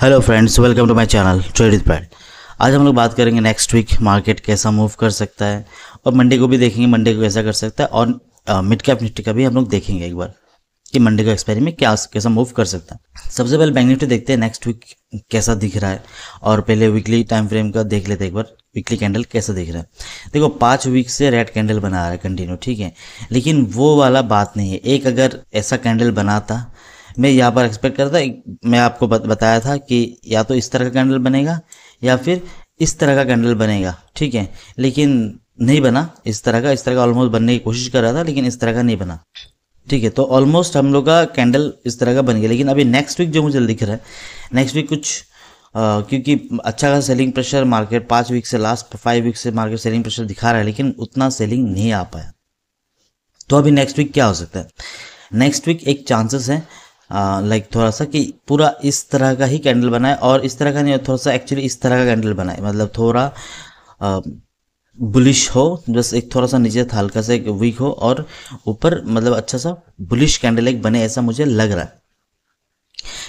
hello friends welcome to my channel trade with pad आज हम लोग बात करेंगे नेक्स्ट वीक मार्केट कैसा मूव कर सकता है और मंडे को भी देखेंगे मंडे को कैसा कर सकता है और मिड कैप निफ्टी का भी हम लोग देखेंगे एक बार कि मंडे का एक्सपायरी में क्या कैसा मूव कर सकता है सबसे पहले बैंक निफ्टी देखते हैं नेक्स्ट वीक कैसा दिख रहा है और पहले वीकली टाइम फ्रेम का देख लेते हैं एक बार वीकली कैंडल कैसा दिख रहा है देखो पाँच वीक से रेड कैंडल बना रहा है कंटिन्यू ठीक है लेकिन वो वाला बात नहीं है एक अगर ऐसा कैंडल बनाता मैं यहाँ पर एक्सपेक्ट करता मैं आपको बताया था कि या तो इस तरह का कैंडल बनेगा या फिर इस तरह का कैंडल बनेगा ठीक है लेकिन नहीं बना इस तरह का इस तरह का ऑलमोस्ट बनने की कोशिश कर रहा था लेकिन इस तरह का नहीं बना ठीक है तो ऑलमोस्ट हम लोग का कैंडल इस तरह का बन गया लेकिन अभी नेक्स्ट वीक जो मुझे दिख रहा है नेक्स्ट वीक कुछ आ, क्योंकि अच्छा खासा सेलिंग प्रेशर मार्केट पाँच वीक से लास्ट फाइव वीक से मार्केट सेलिंग प्रेशर दिखा रहा है लेकिन उतना सेलिंग नहीं आ पाया तो अभी नेक्स्ट वीक क्या हो सकता है नेक्स्ट वीक एक चांसेस है लाइक थोड़ा सा कि पूरा इस तरह का ही कैंडल बनाए और इस तरह का नहीं थोड़ा सा एक्चुअली इस तरह का कैंडल बनाए मतलब थोड़ा बुलिश हो बस एक थोड़ा सा नीचे था हल्का सा एक वीक हो और ऊपर मतलब अच्छा सा बुलिश कैंडल एक बने ऐसा मुझे लग रहा है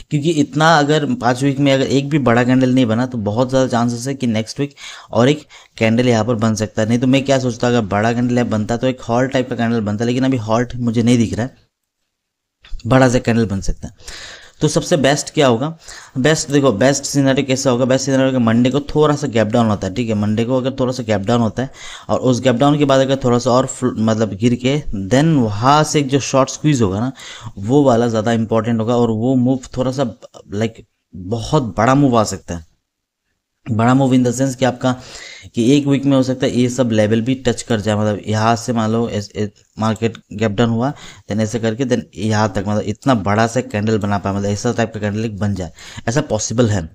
क्योंकि इतना अगर पाँच वीक में अगर एक भी बड़ा कैंडल नहीं बना तो बहुत ज़्यादा चांसेस है कि नेक्स्ट वीक और एक कैंडल यहाँ पर बन सकता है नहीं तो मैं क्या सोचता अगर बड़ा कैंडल बनता तो एक हॉल टाइप का कैंडल बनता लेकिन अभी हॉल्ट मुझे नहीं दिख रहा है बड़ा सा कैनल बन सकता है तो सबसे बेस्ट क्या होगा बेस्ट देखो बेस्ट सीनरी कैसा होगा बेस्ट सीनरी होगा मंडे को थोड़ा सा गैप डाउन होता है ठीक है मंडे को अगर थोड़ा सा गैप डाउन होता है और उस गैप डाउन के बाद अगर थोड़ा सा और मतलब गिर के देन वहाँ से जो शॉर्ट स्क्वीज होगा ना वो वाला ज़्यादा इंपॉर्टेंट होगा और वो मूव थोड़ा सा लाइक बहुत बड़ा मूव आ सकता है बड़ा मूव इन द सेंस कि आपका कि एक वीक में हो सकता है ये सब लेवल भी टच कर जाए मतलब यहाँ से मान लो मार्केट गैप डाउन हुआ देन ऐसे करके देन यहाँ तक मतलब इतना बड़ा सा कैंडल बना पाए मतलब ऐसा टाइप का कैंडल बन जाए ऐसा पॉसिबल है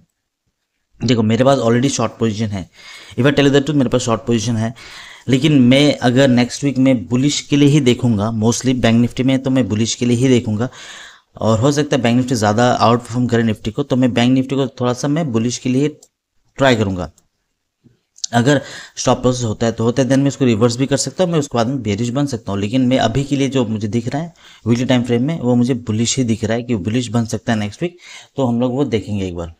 देखो मेरे पास ऑलरेडी शॉर्ट पोजीशन है इफ आई टेल दैट मेरे पास शॉर्ट पोजीशन है लेकिन मैं अगर नेक्स्ट वीक में बुलिश के लिए ही देखूंगा मोस्टली बैंक निफ्टी में तो मैं बुलिश के लिए ही देखूंगा और हो सकता है बैंक निफ्टी ज़्यादा आउट परफॉर्म करे निफ्टी को तो मैं बैंक निफ्टी को थोड़ा सा मैं बुलिश के लिए ट्राई करूंगा अगर स्टॉप लॉस होता है तो होता है देन मैं इसको रिवर्स भी कर सकता हूँ मैं उसके बाद में बेरिश बन सकता हूँ लेकिन मैं अभी के लिए जो मुझे दिख रहा है वीकली टाइम फ्रेम में वो मुझे बुलिश ही दिख रहा है कि बुलिश बन सकता है नेक्स्ट वीक तो हम लोग वो देखेंगे एक बार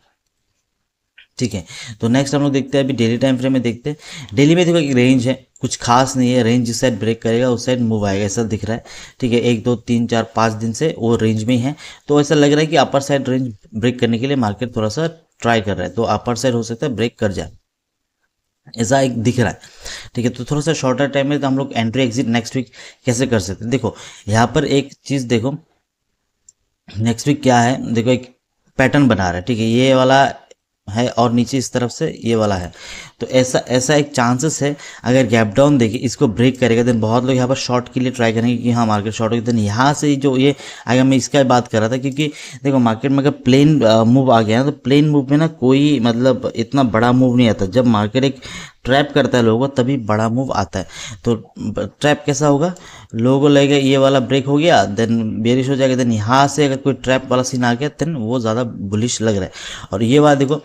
ठीक है तो नेक्स्ट हम लोग देखते हैं अभी डेली टाइम फ्रेम में देखते हैं डेली में देखो एक रेंज है कुछ खास नहीं है रेंज जिस साइड ब्रेक करेगा उस साइड मूव आएगा ऐसा दिख रहा है ठीक है एक दो तीन चार पाँच दिन से वो रेंज में ही है तो ऐसा लग रहा है कि अपर साइड रेंज ब्रेक करने के लिए मार्केट थोड़ा सा ट्राई कर रहा है तो अपर साइड हो सकता है ब्रेक कर जाए ऐसा एक दिख रहा है ठीक है तो थोड़ा सा शॉर्टर टाइम में तो हम लोग एंट्री एग्जिट नेक्स्ट वीक कैसे कर सकते हैं देखो यहाँ पर एक चीज़ देखो नेक्स्ट वीक क्या है देखो एक पैटर्न बना रहा है ठीक है ये वाला है और नीचे इस तरफ से ये वाला है तो ऐसा ऐसा एक चांसेस है अगर गैप डाउन देखिए इसको ब्रेक करेगा देन बहुत लोग यहाँ पर शॉर्ट के लिए ट्राई करेंगे कि हाँ मार्केट शॉर्ट होगी देन यहाँ से जो ये अगर मैं इसका बात कर रहा था क्योंकि देखो मार्केट में अगर प्लेन मूव आ गया ना तो प्लेन मूव में ना कोई मतलब इतना बड़ा मूव नहीं आता जब मार्केट एक ट्रैप करता है को तभी बड़ा मूव आता है तो ट्रैप कैसा होगा लोगो लगेगा ये वाला ब्रेक हो गया देन बेरिश हो जाएगा देन यहाँ से अगर कोई ट्रैप वाला सीन आ गया देन वो ज़्यादा बुलिश लग रहा है और ये बात देखो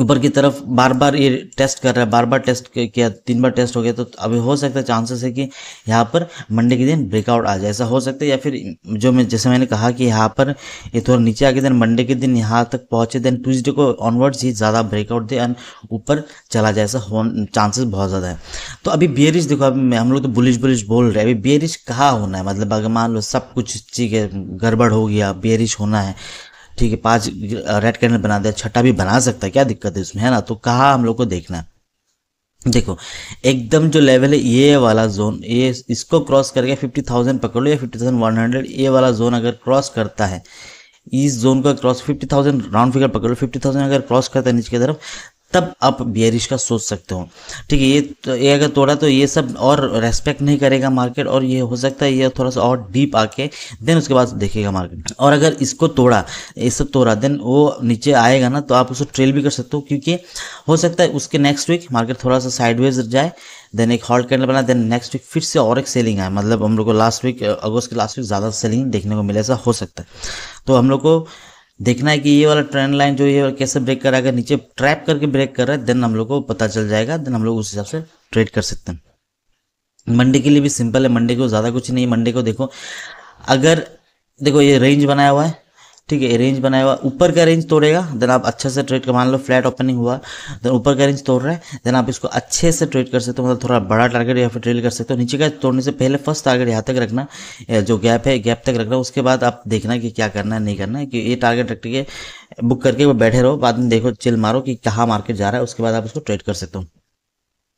ऊपर की तरफ बार बार ये टेस्ट कर रहा है बार बार टेस्ट किया तीन बार टेस्ट हो गया तो अभी हो सकता है चांसेस है कि यहाँ पर मंडे के दिन ब्रेकआउट आ जाए ऐसा हो सकता है या फिर जो मैं जैसे मैंने कहा कि यहाँ पर ये थोड़ा नीचे आके देन मंडे के दिन यहाँ तक पहुँचे देन ट्यूजडे को ऑनवर्ड्स ही ज़्यादा ब्रेकआउट दे एंड ऊपर चला जाए ऐसा हो चांसेस बहुत ज़्यादा है तो अभी बियरिश देखो अभी हम लोग तो बुलिश बुलिश बोल रहे हैं अभी बियरिश कहाँ होना है मतलब अगर मान लो सब कुछ चीज है गड़बड़ हो गया बियरिश होना है ठीक है पांच रेड कैंडल बना दिया छठा भी बना सकता है क्या दिक्कत है इसमें है ना तो कहा हम लोग को देखना देखो एकदम जो लेवल है ये वाला जोन ये इसको क्रॉस करके फिफ्टी थाउजेंड पकड़ लो या फिफ्टी थाउजेंड वन हंड्रेड ये वाला जोन अगर क्रॉस करता है इस जोन का cross fifty thousand round figure पकड़ लो फिफ्टी थाउजेंड अगर क्रॉस करता है नीचे की तरफ तब आप बियरिश का सोच सकते हो ठीक है ये तो ये अगर तोड़ा तो ये सब और रेस्पेक्ट नहीं करेगा मार्केट और ये हो सकता है ये थोड़ा सा और डीप आके देन उसके बाद देखेगा मार्केट और अगर इसको तोड़ा ये सब तोड़ा देन वो नीचे आएगा ना तो आप उसको ट्रेल भी कर सकते हो क्योंकि हो सकता है उसके नेक्स्ट वीक मार्केट थोड़ा सा साइडवेज जाए देन एक हॉल्ट कैंडल बना देन नेक्स्ट वीक फिर से और एक सेलिंग आए मतलब हम लोग को लास्ट वीक अगस्त के लास्ट वीक ज़्यादा सेलिंग देखने को मिले ऐसा हो सकता है तो हम लोग को देखना है कि ये वाला ट्रेन लाइन जो ये कैसे ब्रेक कर रहा है अगर नीचे ट्रैप करके ब्रेक कर रहा है देन हम लोग को पता चल जाएगा देन हम लोग उस हिसाब से ट्रेड कर सकते हैं मंडे के लिए भी सिंपल है मंडे को ज़्यादा कुछ नहीं मंडे को देखो अगर देखो ये रेंज बनाया हुआ है ठीक है रेंज बनाया हुआ ऊपर का रेंज तोड़ेगा देन आप अच्छा से ट्रेड कर मान लो फ्लैट ओपनिंग हुआ देन ऊपर का रेंज तोड़ रहा है देन आप इसको अच्छे से ट्रेड कर सकते हो मतलब थोड़ा बड़ा टारगेट या फिर ट्रेड कर सकते हो नीचे का तोड़ने से पहले फर्स्ट टारगेट यहाँ तक रखना जो गैप है गैप तक रखना उसके बाद आप देखना कि क्या करना है नहीं करना है कि ये टारगेट रख के बुक करके वो बैठे रहो बाद में देखो चिल मारो कि कहाँ मार्केट जा रहा है उसके बाद आप उसको ट्रेड कर सकते हो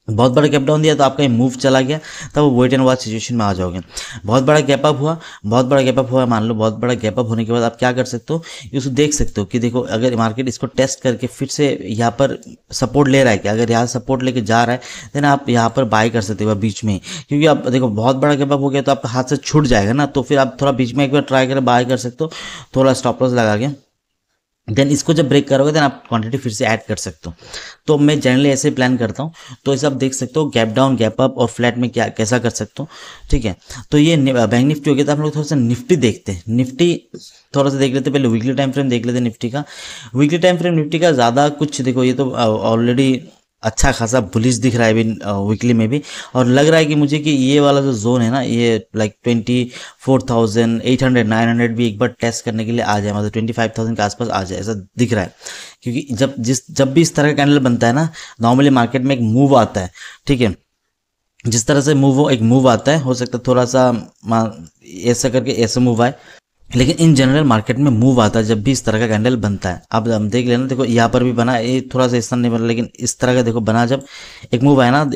बहुत बड़ा गैप डाउन दिया तो आपका मूव चला गया तब वो वेट एंड वॉच सिचुएशन में आ जाओगे बहुत बड़ा गैप अप हुआ बहुत बड़ा गैप अप हुआ मान लो बहुत बड़ा गैप अप होने के बाद आप क्या कर सकते हो इसको देख सकते हो कि देखो अगर मार्केट इसको टेस्ट करके फिर से यहाँ पर सपोर्ट ले रहा है कि अगर यहाँ सपोर्ट लेके जा रहा है देन आप यहाँ पर बाय कर सकते हो बीच में क्योंकि आप देखो बहुत बड़ा गैप अप हो गया तो आपका हाथ से छूट जाएगा ना तो फिर आप थोड़ा बीच में एक बार ट्राई कर बाय कर सकते हो थोड़ा स्टॉप लॉस लगा के देन इसको जब ब्रेक करोगे देन आप क्वांटिटी फिर से ऐड कर सकते हो तो मैं जनरली ऐसे प्लान करता हूँ तो इसे आप देख सकते हो गैप डाउन गैप अप और फ्लैट में क्या कैसा कर सकते हो ठीक है तो ये बैंक निफ्टी हो गया तो आप लोग थोड़ा सा निफ्टी देखते हैं निफ्टी थोड़ा सा देख लेते पहले वीकली टाइम फ्रेम देख लेते निफ्टी का वीकली टाइम फ्रेम निफ्टी का ज़्यादा कुछ देखो ये तो ऑलरेडी अच्छा खासा बुलिश दिख रहा है अभी वीकली में भी और लग रहा है कि मुझे कि ये वाला जो जोन है ना ये like twenty four thousand eight hundred nine hundred भी एक बार टेस्ट करने के लिए आ जाए मतलब ट्वेंटी फाइव थाउजेंड के आसपास आ जाए ऐसा दिख रहा है क्योंकि जब जिस जब भी इस तरह का कैंडल बनता है ना नॉर्मली मार्केट में एक मूव आता है ठीक है जिस तरह से मूव हो एक मूव आता है हो सकता है थोड़ा सा ऐसा करके ऐसा मूव आए लेकिन इन जनरल मार्केट में मूव आता है जब भी इस तरह का कैंडल बनता है अब हम देख लेना देखो यहाँ पर भी बना ये थोड़ा सा स्थान नहीं बना लेकिन इस तरह का देखो बना जब एक मूव आया ना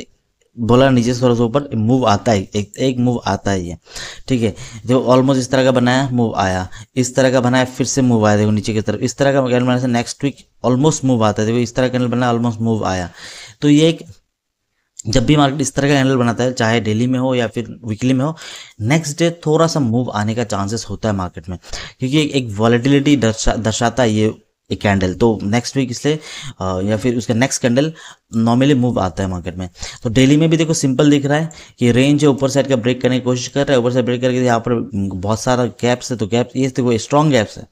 बोला नीचे से थोड़ा सा ऊपर मूव आता है एक एक मूव आता है ठीक है देखो ऑलमोस्ट इस तरह का बनाया मूव आया इस तरह का बनाया फिर से मूव आया देखो नीचे की तरफ इस तरह का कैंडल बनाने से नेक्स्ट वीक ऑलमोस्ट मूव आता है देखो इस तरह कैंडल बनाया ऑलमोस्ट मूव आया तो ये एक जब भी मार्केट इस तरह का हैंडल बनाता है चाहे डेली में हो या फिर वीकली में हो नेक्स्ट डे थोड़ा सा मूव आने का चांसेस होता है मार्केट में क्योंकि एक वॉलेटिलिटी दर्शा दर्शाता है ये एक कैंडल तो नेक्स्ट वीक इसलिए या फिर उसका नेक्स्ट कैंडल नॉर्मली मूव आता है मार्केट में तो डेली में भी देखो सिंपल दिख रहा है कि रेंज है ऊपर साइड का ब्रेक करने की कोशिश कर रहा है ऊपर साइड ब्रेक करके यहाँ पर बहुत सारा गैप्स है तो गैप ये देखो स्ट्रॉन्ग गैप्स है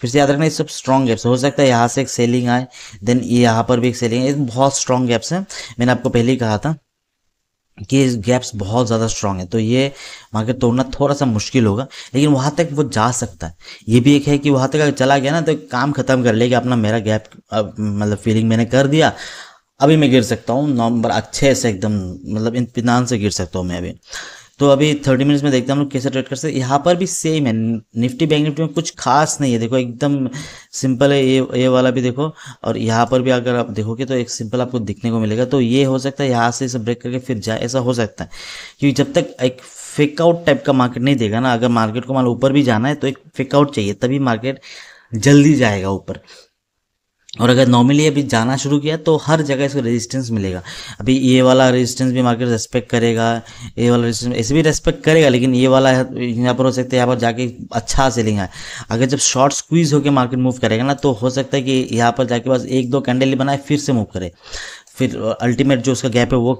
फिर से याद रखना ये सब स्ट्रॉन्ग गैप्स हो सकता है यहाँ से एक सेलिंग आए देन ये यहाँ पर भी एक सेलिंग है बहुत स्ट्रॉन्ग गैप्स हैं मैंने आपको पहले ही कहा था कि गैप्स बहुत ज़्यादा स्ट्रांग है तो ये मार्केट तोड़ना थोड़ा सा मुश्किल होगा लेकिन वहाँ तक वो जा सकता है ये भी एक है कि वहाँ तक अगर चला गया ना तो काम ख़त्म कर लेगा अपना मेरा गैप मतलब फीलिंग मैंने कर दिया अभी मैं गिर सकता हूँ नवंबर अच्छे से एकदम मतलब इतमान से गिर सकता हूँ मैं अभी तो अभी थर्टी मिनट्स में देखते हैं हम लोग कैसे ट्रेड कर सकते हैं यहाँ पर भी सेम है निफ्टी बैंक निफ्टी में कुछ खास नहीं है देखो एकदम सिंपल है ये ये वाला भी देखो और यहाँ पर भी अगर आप देखोगे तो एक सिंपल आपको दिखने को मिलेगा तो ये हो सकता है यहाँ से इसे ब्रेक करके फिर जाए ऐसा हो सकता है क्योंकि जब तक एक फेकआउट टाइप का मार्केट नहीं देगा ना अगर मार्केट को मान ऊपर भी जाना है तो एक फेकआउट चाहिए तभी मार्केट जल्दी जाएगा ऊपर और अगर नॉर्मली अभी जाना शुरू किया तो हर जगह इसको रेजिस्टेंस मिलेगा अभी ये वाला रेजिस्टेंस भी मार्केट रेस्पेक्ट करेगा ये वाला रेजिस्टेंस ऐसे भी रेस्पेक्ट करेगा लेकिन ये वाला यहाँ पर हो सकता है यहाँ पर जाके अच्छा सेलिंग है अगर जब शॉर्ट स्क्वीज होकर मार्केट मूव करेगा ना तो हो सकता है कि यहाँ पर जाके बस एक दो कैंडल बनाए फिर से मूव करे फिर अल्टीमेट जो उसका गैप है वो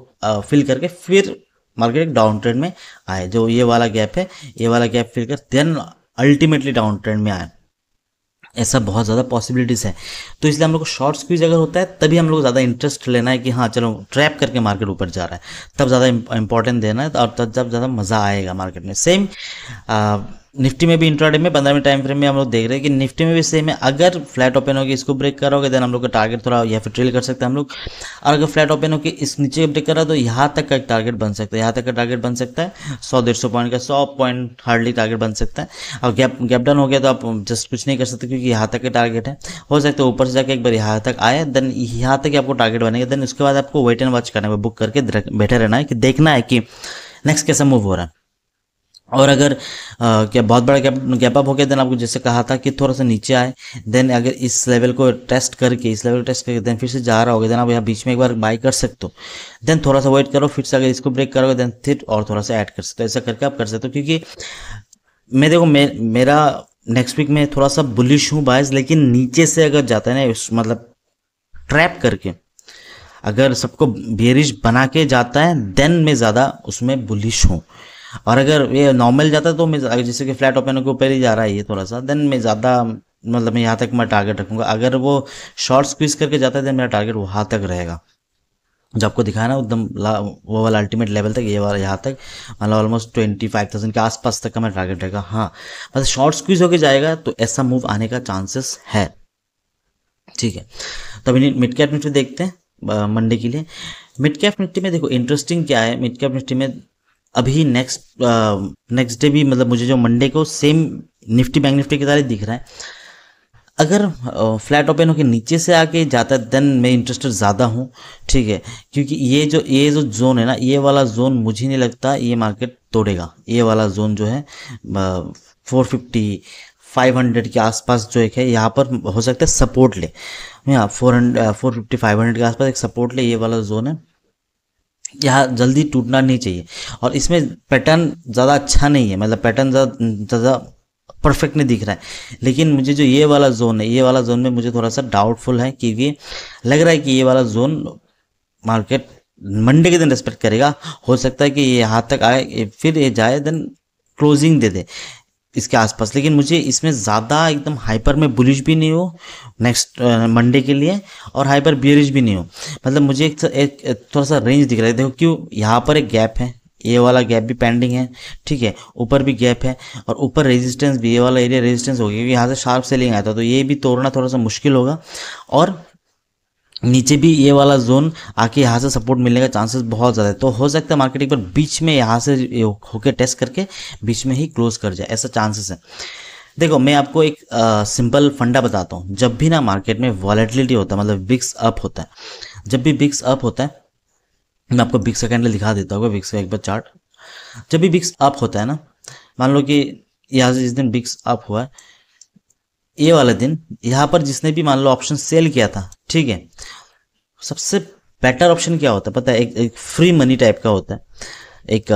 फिल करके फिर मार्केट एक डाउन ट्रेंड में आए जो ये वाला गैप है ये वाला गैप फिल कर देन अल्टीमेटली डाउन ट्रेंड में आए ऐसा बहुत ज़्यादा पॉसिबिलिटीज़ है तो इसलिए हम लोग को शॉर्ट स्क्वीज अगर होता है तभी हम लोग ज़्यादा इंटरेस्ट लेना है कि हाँ चलो ट्रैप करके मार्केट ऊपर जा रहा है तब ज़्यादा इंपॉर्टेंट देना है और तब ज़्यादा मज़ा आएगा मार्केट में सेम निफ्टी में भी इंट्राडे में पंद्रह मिनट टाइम फ्रेम में हम लोग देख रहे हैं कि निफ्टी में भी सेम है अगर फ्लैट ओपन होगी इसको ब्रेक करोगे देन हम लोग का टारगेट थोड़ा या फिर ट्रेल कर सकते हैं हम लोग और अगर फ्लैट ओपन होकर इस नीचे ब्रेक करा तो यहाँ तक का एक टारगेट बन सकता है यहाँ तक का टारगेट बन सकता है सौ डेढ़ सौ पॉइंट का सौ पॉइंट हार्डली टारगेट बन सकता है और गैप गैप डाउन हो गया तो आप जस्ट कुछ नहीं कर सकते क्योंकि यहाँ तक का टारगेट है हो सकता है ऊपर से जाकर एक बार यहाँ तक आए देन यहाँ तक आपको टारगेट बनेगा देन उसके बाद आपको वेट एंड वॉच करना है बुक करके बैठे रहना है कि देखना है कि नेक्स्ट कैसा मूव हो रहा है और अगर आ, क्या बहुत बड़ा गैप गैप अप हो गया देन आपको जैसे कहा था कि थोड़ा सा नीचे आए देन अगर इस लेवल को टेस्ट करके इस लेवल को टेस्ट करके देन फिर से जा रहा होगा देन आप यहाँ बीच में एक बार बाई कर सकते हो देन थोड़ा सा वेट करो फिर से अगर इसको ब्रेक करोगे देन फिर और थोड़ा सा ऐड कर सकते हो ऐसा करके आप कर सकते हो क्योंकि मैं देखो मे, मेरा नेक्स्ट वीक में थोड़ा सा बुलिश हूँ बायस लेकिन नीचे से अगर जाता है ना मतलब ट्रैप करके अगर सबको बेरिश बना के जाता है देन मैं ज़्यादा उसमें बुलिश हूँ और अगर ये नॉर्मल जाता तो मैं जैसे कि फ्लैट ओपन के ऊपर ही जा रहा है ये थोड़ा सा देन मैं ज़्यादा मतलब मैं यहाँ तक मैं टारगेट रखूँगा अगर वो शॉर्ट स्क्वीज करके जाता है देन मेरा टारगेट वहाँ तक रहेगा जो आपको दिखाया ना एकदम वो वाला अल्टीमेट लेवल तक ये वाला यहाँ तक मतलब ऑलमोस्ट ट्वेंटी फाइव थाउजेंड के आसपास तक का मैं टारगेट रहेगा हाँ बस शॉर्ट स्क्वीज होकर जाएगा तो ऐसा मूव आने का चांसेस है ठीक है तो अभी मिड कैप निफ्टी देखते हैं मंडे के लिए मिड कैप निफ्टी में देखो इंटरेस्टिंग क्या है मिड कैप निफ्टी में अभी नेक्स्ट नेक्स्ट डे भी मतलब मुझे जो मंडे को सेम निफ्टी बैंक निफ्टी के तारे दिख रहा है अगर फ्लैट ओपन होकर नीचे से आके जाता है देन मैं इंटरेस्टेड ज़्यादा हूँ ठीक है क्योंकि ये जो ये जो जोन है ना ये वाला जोन मुझे नहीं लगता ये मार्केट तोड़ेगा ये वाला जोन जो है फोर फिफ्टी फाइव हंड्रेड के आसपास जो एक है यहाँ पर हो सकता है सपोर्ट ले four hundred four fifty five hundred के आसपास एक सपोर्ट ले ये वाला जोन है यह जल्दी टूटना नहीं चाहिए और इसमें पैटर्न ज़्यादा अच्छा नहीं है मतलब पैटर्न ज़्यादा परफेक्ट नहीं दिख रहा है लेकिन मुझे जो ये वाला जोन है ये वाला जोन में मुझे थोड़ा सा डाउटफुल है क्योंकि लग रहा है कि ये वाला जोन मार्केट मंडे के दिन रेस्पेक्ट करेगा हो सकता है कि ये यहाँ तक आए फिर ये जाए देन क्लोजिंग दे दे इसके आसपास लेकिन मुझे इसमें ज़्यादा एकदम हाइपर में बुलिश भी नहीं हो नेक्स्ट मंडे के लिए और हाइपर बियरिश भी नहीं हो मतलब मुझे एक, एक, थोड़ा सा रेंज दिख रहा है देखो क्यों यहाँ पर एक गैप है ये वाला गैप भी पेंडिंग है ठीक है ऊपर भी गैप है और ऊपर रेजिस्टेंस भी ये वाला एरिया रेजिस्टेंस होगी क्योंकि यहाँ से शार्प सेलिंग आया था तो ये भी तोड़ना थोड़ा सा मुश्किल होगा और नीचे भी ये वाला जोन आके यहाँ से सपोर्ट मिलने का चांसेस बहुत ज़्यादा है तो हो सकता है मार्केट एक बार बीच में यहाँ से होके टेस्ट करके बीच में ही क्लोज कर जाए ऐसा चांसेस है देखो मैं आपको एक आ, सिंपल फंडा बताता हूँ जब भी ना मार्केट में वॉलेटिलिटी होता है मतलब बिक्स अप होता है जब भी बिक्स अप होता है मैं आपको बिक्स का कैंडल दिखा देता हूँ बिक्स का एक बार चार्ट जब भी बिक्स अप होता है ना मान लो कि यहाँ से जिस दिन बिक्स अप हुआ है ए वाले दिन यहाँ पर जिसने भी मान लो ऑप्शन सेल किया था ठीक है सबसे बेटर ऑप्शन क्या होता है पता है एक, एक फ्री मनी टाइप का होता है एक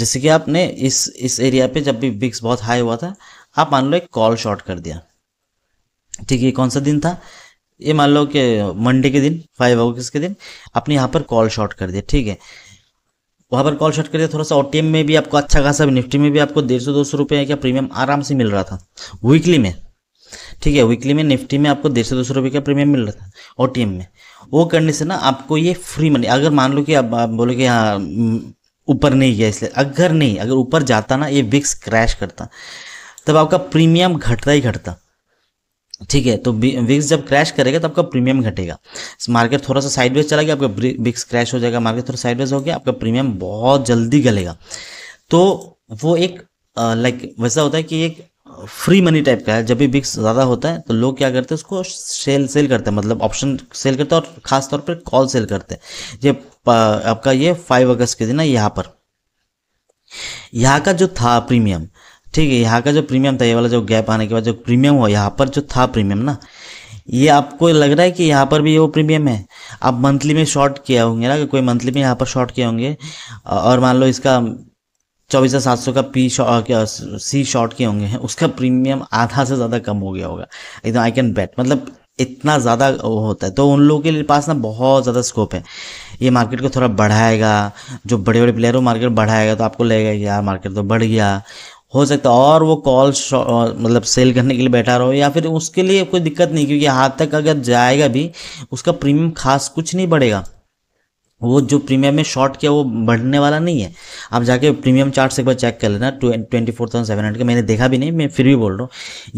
जैसे कि आपने इस इस एरिया पे जब भी बिक्स बहुत हाई हुआ था आप मान लो एक कॉल शॉर्ट कर दिया ठीक है कौन सा दिन था ये मान लो कि मंडे के दिन फाइव अगस्त के दिन आपने यहाँ पर कॉल शॉर्ट कर दिया ठीक है वहाँ पर कॉल शॉर्ट कर दिया थोड़ा सा ओटीएम में भी आपको अच्छा खासा निफ्टी में भी आपको डेढ़ सौ दो सौ रुपये का प्रीमियम आराम से मिल रहा था वीकली में ठीक है वीकली में निफ्टी में आपको डेढ़ से दो सौ रुपये का प्रीमियम मिल रहा था और में वो करने से ना आपको ये फ्री मनी अगर मान लो कि आप, आप बोलो कि हाँ ऊपर नहीं गया इसलिए अगर नहीं अगर ऊपर जाता ना ये विक्स क्रैश करता तब आपका प्रीमियम घटता ही घटता ठीक है तो विक्स जब क्रैश करेगा तो आपका प्रीमियम घटेगा मार्केट थोड़ा सा साइडवेज चला गया आपका विक्स क्रैश हो जाएगा मार्केट थोड़ा साइडवेज हो गया आपका प्रीमियम बहुत जल्दी गलेगा तो वो एक लाइक वैसा होता है कि एक फ्री मनी टाइप का है जब भी बिक्स ज़्यादा होता है तो लोग क्या करते हैं उसको सेल सेल करते हैं मतलब ऑप्शन सेल करते हैं और ख़ास तौर पर कॉल सेल करते हैं ये आपका ये फाइव अगस्त के दिन है यहाँ पर यहाँ का जो था प्रीमियम ठीक है यहाँ का जो प्रीमियम था ये वाला जो गैप आने के बाद जो प्रीमियम हुआ यहाँ पर जो था प्रीमियम ना ये आपको लग रहा है कि यहाँ पर भी वो प्रीमियम है आप मंथली में शॉर्ट किया होंगे ना कोई मंथली में यहाँ पर शॉर्ट किए होंगे और मान लो इसका चौबीस सात सौ का पी सी शॉर्ट के होंगे हैं उसका प्रीमियम आधा से ज़्यादा कम हो गया होगा एकदम आई कैन बेट मतलब इतना ज़्यादा होता है तो उन लोगों के लिए पास ना बहुत ज़्यादा स्कोप है ये मार्केट को थोड़ा बढ़ाएगा जो बड़े बड़े प्लेयर हो मार्केट बढ़ाएगा तो आपको लगेगा कि यार मार्केट तो बढ़ गया हो सकता है और वो कॉल मतलब सेल करने के लिए बैठा रहो या फिर उसके लिए कोई दिक्कत नहीं क्योंकि हाथ तक अगर जाएगा भी उसका प्रीमियम खास कुछ नहीं बढ़ेगा वो जो प्रीमियम में शॉर्ट किया वो बढ़ने वाला नहीं है आप जाके प्रीमियम चार्ट से एक बार चेक कर लेना twenty four thousand seven hundred मैंने देखा भी नहीं मैं फिर भी बोल रहा हूँ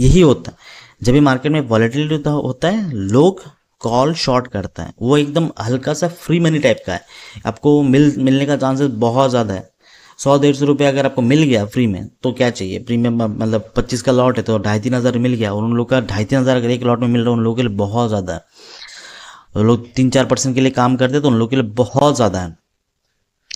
यही होता है जब भी मार्केट में वॉलेटिलिटी होता है लोग कॉल शॉर्ट करता है वो एकदम हल्का सा फ्री मनी टाइप का है आपको मिल मिलने का चांसेस बहुत ज़्यादा है सौ डेढ़ सौ रुपये अगर आपको मिल गया फ्री में तो क्या चाहिए प्रीमियम मतलब पच्चीस का लॉट है तो ढाई तीन हज़ार मिल गया और उन लोग का ढाई तीन हज़ार अगर एक लॉट में मिल रहा है उन लोगों के लिए बहुत ज़्यादा है लोग तीन चार परसेंट के लिए काम करते हैं तो उन लोगों के लिए बहुत ज़्यादा है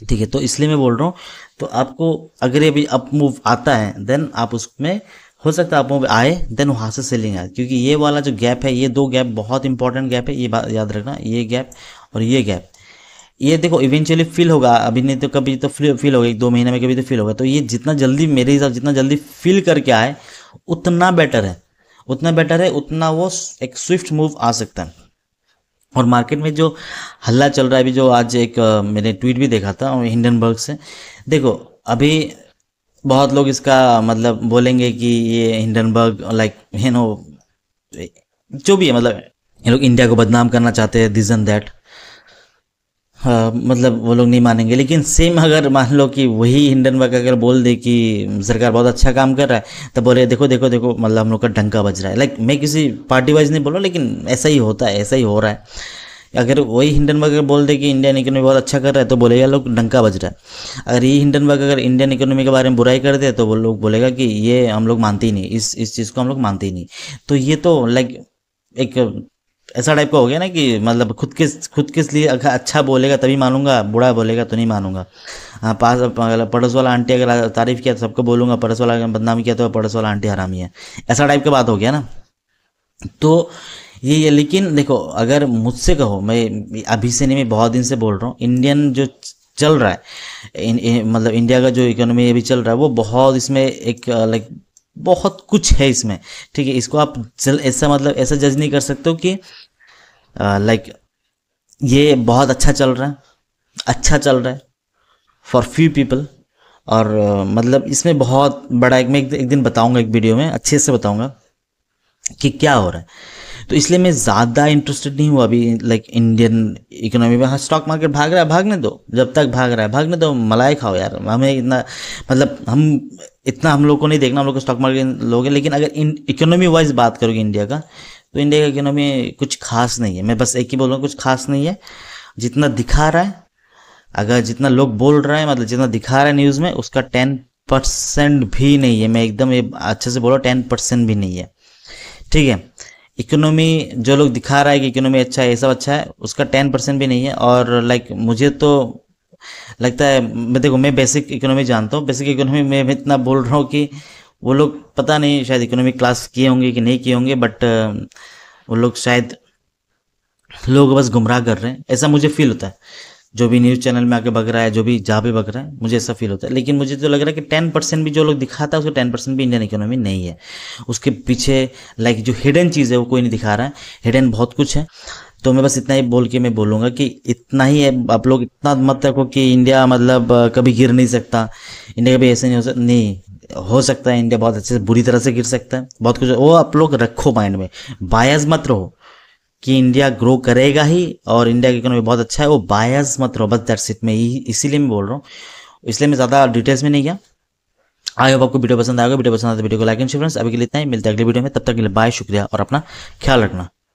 ठीक है तो इसलिए मैं बोल रहा हूँ तो आपको अगर ये भी अप मूव आता है देन आप उसमें हो सकता है आप मूव आए देन वहाँ से सेलिंग आए क्योंकि ये वाला जो गैप है ये दो गैप बहुत इंपॉर्टेंट गैप है ये बात याद रखना ये गैप और ये गैप ये देखो इवेंचुअली फिल होगा अभी नहीं तो कभी तो फिल होगा एक दो महीने में कभी तो फिल होगा तो ये जितना जल्दी मेरे हिसाब जितना जल्दी फिल करके आए उतना बेटर है उतना बेटर है उतना वो एक स्विफ्ट मूव आ सकता है और मार्केट में जो हल्ला चल रहा है अभी जो आज एक मैंने ट्वीट भी देखा था हिंडनबर्ग से देखो अभी बहुत लोग इसका मतलब बोलेंगे कि ये हिंडनबर्ग लाइक यू नो जो भी है मतलब ये लोग इंडिया को बदनाम करना चाहते हैं दिस एंड दैट आ, हाँ, मतलब वो लोग नहीं मानेंगे लेकिन सेम अगर मान लो कि वही हिंडन वर्ग अगर बोल दे कि सरकार बहुत अच्छा काम कर रहा है तो बोले देखो देखो देखो मतलब हम लोग का डंका बज रहा है लाइक मैं किसी पार्टी वाइज नहीं बोल रहा लेकिन ऐसा ही होता है ऐसा ही हो रहा है अगर वही हिंडन अगर बोल दे कि इंडियन इकोनॉमी बहुत अच्छा कर रहा है तो बोलेगा लोग डंका बज रहा है अगर ये वर्ग अगर इंडियन इकोनॉमी के बारे में बुराई कर दे तो वो लोग बोलेगा कि ये हम लोग मानते ही नहीं इस इस चीज़ को हम लोग मानते ही नहीं तो ये तो लाइक एक ऐसा टाइप का हो गया ना कि मतलब खुद के खुद के लिए अच्छा बोलेगा तभी मानूंगा बुरा बोलेगा तो नहीं मानूंगा हाँ पास मतलब पड़ोस वाला आंटी अगर तारीफ़ किया तो सबको बोलूँगा पड़ोस वाला बदनाम किया तो पड़ोस वाला आंटी हरामी है ऐसा टाइप का बात हो गया ना तो ये ये लेकिन देखो अगर मुझसे कहो मैं अभी से नहीं मैं बहुत दिन से बोल रहा हूँ इंडियन जो चल रहा है इन, इन, मतलब इंडिया का जो इकोनॉमी अभी चल रहा है वो बहुत इसमें एक लाइक बहुत कुछ है इसमें ठीक है इसको आप जल ऐसा मतलब ऐसा जज नहीं कर सकते हो कि लाइक ये बहुत अच्छा चल रहा है अच्छा चल रहा है फॉर फ्यू पीपल और आ, मतलब इसमें बहुत बड़ा एक मैं एक दिन बताऊंगा एक वीडियो में अच्छे से बताऊंगा कि क्या हो रहा है तो इसलिए मैं ज़्यादा इंटरेस्टेड नहीं हूँ अभी लाइक इंडियन इकोनॉमी में हाँ स्टॉक मार्केट भाग रहा है भागने दो जब तक भाग रहा है भागने दो मलाई खाओ यार हमें इतना मतलब हम इतना हम लोग को नहीं देखना हम लोग को स्टॉक मार्केट लोग लेकिन अगर इकोनॉमी वाइज बात करोगे इंडिया का तो इंडिया का इकोनॉमी कुछ खास नहीं है मैं बस एक ही बोल रहा हूँ कुछ खास नहीं है जितना दिखा रहा है अगर जितना लोग बोल रहे हैं मतलब जितना दिखा रहा है न्यूज़ में उसका टेन परसेंट भी नहीं है मैं एकदम ये अच्छे से बोला टेन परसेंट भी नहीं है ठीक है इकोनॉमी जो लोग दिखा रहा है कि इकोनॉमी अच्छा है ये सब अच्छा है उसका टेन परसेंट भी नहीं है और लाइक मुझे तो लगता है मैं देखो मैं बेसिक इकोनॉमी जानता हूँ बेसिक इकोनॉमी में मैं इतना बोल रहा हूँ कि वो लोग पता नहीं शायद इकोनॉमी क्लास किए होंगे कि नहीं किए होंगे बट वो लोग शायद लोग बस गुमराह कर रहे हैं ऐसा मुझे फील होता है जो भी न्यूज़ चैनल में आगे बग रहा है जो भी जहाँ भी बग रहा है मुझे ऐसा फील होता है लेकिन मुझे तो लग रहा है कि टेन परसेंट भी जो लोग दिखाता है उसको टेन परसेंट भी इंडियन इकोनॉमी नहीं है उसके पीछे लाइक जो हिडन चीज़ है वो कोई नहीं दिखा रहा है हिडन बहुत कुछ है तो मैं बस इतना ही बोल के मैं बोलूँगा कि इतना ही है आप लोग इतना मत रखो कि इंडिया मतलब कभी गिर नहीं सकता इंडिया कभी ऐसे नहीं हो सकता नहीं हो सकता है इंडिया बहुत अच्छे से बुरी तरह से गिर सकता है बहुत कुछ वो आप लोग रखो माइंड में बायस मत रहो कि इंडिया ग्रो करेगा ही और इंडिया की इकोनॉमी बहुत अच्छा है वो बायस मत रहो बस दैट्स इट मैं इसीलिए मैं बोल रहा हूँ इसलिए मैं ज़्यादा डिटेल्स में नहीं गया आई होप आपको वीडियो पसंद आएगा वीडियो पसंद आता है वीडियो को लाइक एंड शेयर फ्रेंड्स अभी के लिए इतना ही मिलता है अगले वीडियो में तब तक के लिए बाय शुक्रिया और अपना ख्याल रखना